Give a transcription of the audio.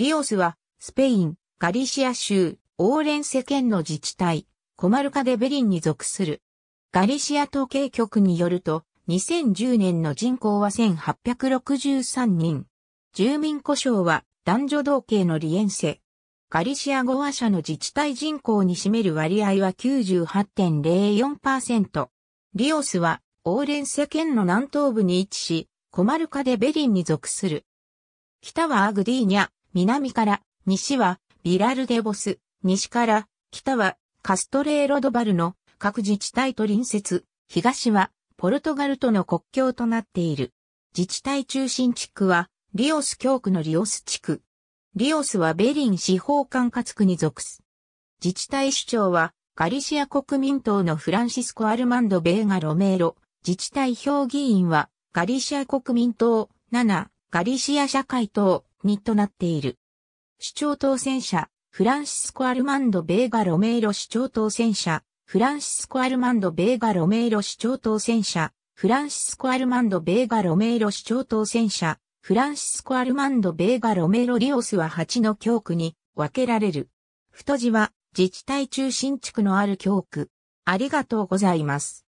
リオスは、スペイン、ガリシア州、オーレンセ県の自治体、コマルカデベリンに属する。ガリシア統計局によると、2010年の人口は1863人。住民故障は男女同系のリエンセ。ガリシア語話者の自治体人口に占める割合は98.04%。リオスはオーレンセ県の南東部に位置し、コマルカデベリンに属する。北はアグディーニャ、南から西はビラルデボス、西から北はカストレーロドバルの各自治体と隣接、東はポルトガルとの国境となっている。自治体中心地区はリオス教区のリオス地区。リオスはベリン司法管轄区に属す。自治体首長はガリシア国民党のフランシスコ・アルマンド・ベーガ・ロメーロ。自治体評議員はガリシア国民党7、ガリシア社会党にとなっている。市長当選者、フランシスコ・アルマンド・ベーガ・ロメイロ市長当選者、フランシスコ・アルマンド・ベーガ・ロメイロ市長当選者、フランシスコ・アルマンド・ベーガ・ロメイロ市長当選者、フランシスコ・アルマンド・ベーガ・ロメイロ・リオスは8の教区に分けられる。太字は自治体中心地区のある教区。ありがとうございます。